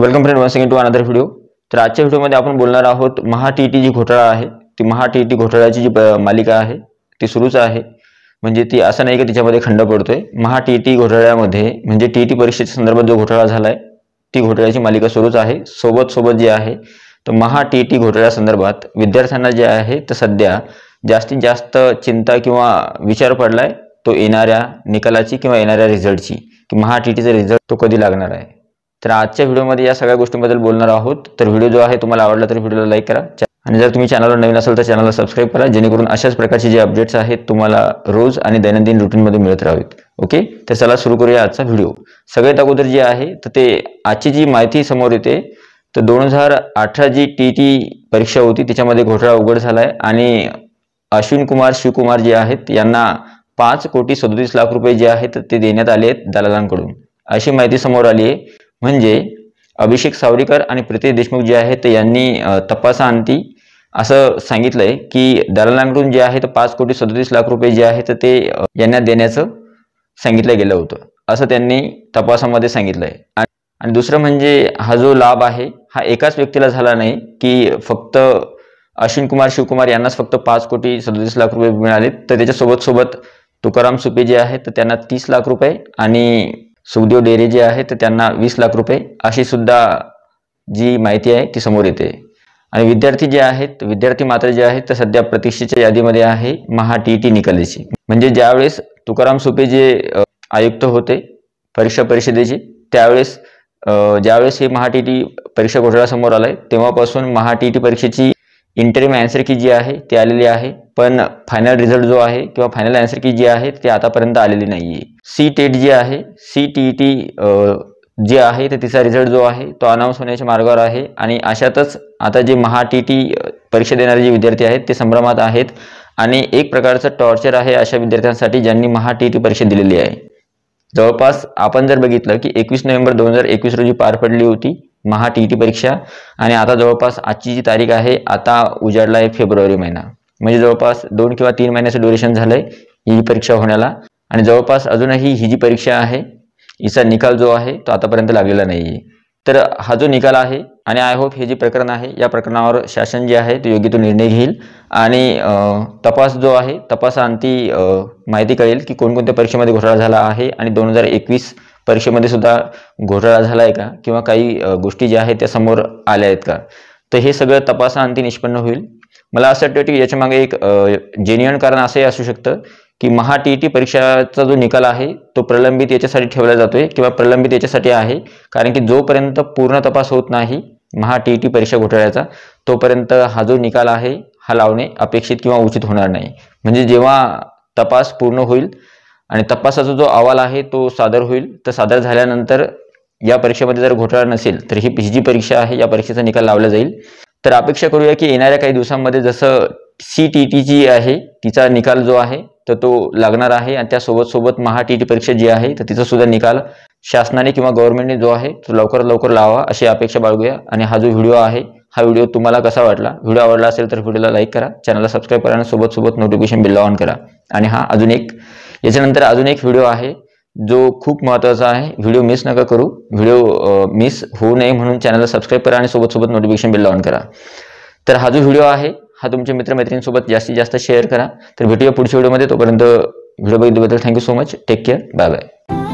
welcome friend one second to another video तर आजच्या व्हिडिओमध्ये आपण बोलणार आहोत महा टी टी जी घोटाळा आहे ती महा टी टी घोटाळ्याची जी मालिका आहे ती सुरूच आहे म्हणजे ती असं नाही की तिच्यामध्ये खंड पडतोय महा टी टी घोटाळ्यामध्ये म्हणजे टी टी परीक्षेच्या संदर्भात जो घोटाळा झालाय ती घोटाळ्याची मालिका सुरूच आहे सोबत सोबत जी आहे तर महा टी टी घोटाळ्यासंदर्भात विद्यार्थ्यांना जे आहे तर सध्या जास्तीत जास्त चिंता किंवा विचार पडलाय तो येणाऱ्या निकालाची किंवा येणाऱ्या रिझल्टची की महा टी टीचा रिझल्ट तो कधी लागणार आहे तर आजच्या व्हिडिओमध्ये या सगळ्या गोष्टींबद्दल बोलणार आहोत तर व्हिडिओ जो आहे तुम्हाला आवडला तर व्हिडिओला लाईक करा आणि जर तुम्ही चॅनलवर नवीन असाल तर चॅनलला सबस्क्राईब करा जेणेकरून अशाच प्रकारचे जे अपडेट्स आहेत तुम्हाला रोज आणि दैनंदिन रुटीनमध्ये मिळत राहावेत ओके तर चला सुरू करूया आजचा व्हिडिओ सगळ्यात अगोदर जे आहे तर ते आजची जी माहिती समोर येते तर दोन हजार अठरा जी टी परीक्षा होती त्याच्यामध्ये घोटाळा उघड झाला आहे आणि अश्विन कुमार शिवकुमार जे आहेत यांना पाच कोटी सदोतीस लाख रुपये जे आहेत ते देण्यात आले आहेत दलालांकडून अशी माहिती समोर आली आहे म्हणजे अभिषेक सावरीकर आणि प्रितेश देशमुख जे आहेत यांनी तपासाअंती असं सांगितलंय की दलालांकडून जे आहे तर पाच कोटी सदतीस लाख रुपये जे आहे तर ते यांना देण्याचं सांगितलं गेलं होतं असं त्यांनी तपासामध्ये सांगितलंय आणि दुसरं म्हणजे हा जो लाभ आहे हा एकाच व्यक्तीला झाला नाही की फक्त अश्विन कुमार शिवकुमार यांनाच फक्त पाच कोटी सदतीस लाख रुपये मिळाले तर त्याच्यासोबत सोबत तुकाराम सुपे जे आहेत तर त्यांना तीस लाख रुपये आणि सुखदेव डेरे जे आहे तर त्यांना वीस लाख रुपये अशी सुद्धा जी माहिती आहे ती समोर येते आणि विद्यार्थी जे आहेत विद्यार्थी मात्र जे आहेत तर सध्या प्रतीक्षेच्या यादीमध्ये आहे महा टी टी निकालाची म्हणजे ज्यावेळेस तुकाराम सुपे जे आयुक्त होते परीक्षा परिषदेची त्यावेळेस ज्यावेळेस हे महा टी टी परीक्षा घोटाळ्यासमोर समोर आलाय तेव्हापासून महा टी टी परीक्षेची इंटरिम अँसर की जी आहे ती आलेली आहे पण फायनल रिझल्ट जो आहे किंवा फायनल अँसर की जी आहे ती आतापर्यंत आलेली नाही आहे सी टेट e जी आहे सी टी टी जे आहे तर तिचा रिझल्ट जो आहे तो अनाऊन्स होण्याच्या मार्गावर आहे आणि अशातच आता जे महा टी टी e परीक्षा देणारे जे विद्यार्थी आहेत ते संभ्रमात आहेत आणि एक प्रकारचं टॉर्चर आहे अशा विद्यार्थ्यांसाठी ज्यांनी महा टी टी e परीक्षा दिलेली आहे जवळपास आपण जर बघितलं की एकवीस नोव्हेंबर दोन हजार एकवीस रोजी पार पडली होती महा टी टी e परीक्षा आणि आता जवळपास आजची जी तारीख आहे आता उजाडला आहे फेब्रुवारी महिना म्हणजे जवळपास दोन किंवा तीन महिन्याचं ड्युरेशन झालंय ही परीक्षा होण्याला आणि जवळपास अजूनही ही जी परीक्षा आहे हिचा निकाल जो आहे तो आतापर्यंत लागलेला नाही आहे तर हा जो निकाल आहे आणि आय होप हे जे प्रकरण आहे या प्रकरणावर शासन जे आहे तो योग्य तो निर्णय घेईल आणि तपास जो आहे तपासाअंती माहिती कळेल की कोणकोणत्या परीक्षेमध्ये घोटाळा झाला आहे आणि दोन हजार एकवीस परीक्षेमध्ये सुद्धा घोटाळा झालाय का किंवा काही गोष्टी ज्या आहेत त्या समोर आल्या आहेत का तर हे सगळं तपासा अंती निष्पन्न होईल मला असं वाटतं की याच्या मागे एक जेन्युअन कारण असंही असू शकतं की महा टी टी e परीक्षाचा जो निकाल आहे तो प्रलंबित याच्यासाठी ठेवला जातोय किंवा प्रलंबित याच्यासाठी आहे कारण की जोपर्यंत पूर्ण तपास होत नाही महा टी टी e परीक्षा घोटाळ्याचा तोपर्यंत हा जो निकाल आहे हा लावणे अपेक्षित किंवा उचित होणार नाही म्हणजे जेव्हा तपास पूर्ण होईल आणि तपासाचा जो अहवाल आहे तो सादर होईल तर सादर झाल्यानंतर या परीक्षेमध्ये जर घोटाळा नसेल तर ही ही जी परीक्षा आहे या परीक्षेचा निकाल लावला जाईल तर अपेक्षा करूया की येणाऱ्या काही दिवसांमध्ये जसं सी टी टी जी आहे तिचा निकाल जो आहे तर तो लागणार आहे आणि त्यासोबत सोबत महा टी टी परीक्षा जी आहे तर तिचा सुद्धा निकाल शासनाने किंवा गव्हर्नमेंटने जो आहे तो लवकर लवकर लावा अशी अपेक्षा बाळगूया आणि हा जो व्हिडिओ आहे हा व्हिडिओ तुम्हाला कसा वाटला व्हिडिओ आवडला असेल तर व्हिडिओला लाईक करा चॅनलला सबस्क्राईब करा आणि सोबत सोबत नोटिफिकेशन बिल ऑन करा आणि हा अजून एक याच्यानंतर अजून एक व्हिडिओ आहे जो खूप महत्त्वाचा आहे व्हिडिओ मिस नका करू व्हिडिओ मिस होऊ नये म्हणून चॅनलला सबस्क्राईब करा आणि सोबत सोबत नोटिफिकेशन बिल ऑन करा तर हा जो व्हिडिओ आहे हा तुमच्या मित्रमैत्रिणींसोबत जास्तीत जास्त शेअर करा तर भेटूया पुढच्या व्हिडिओमध्ये तोपर्यंत व्हिडिओ बघितल्याबद्दल thank you so much take care bye bye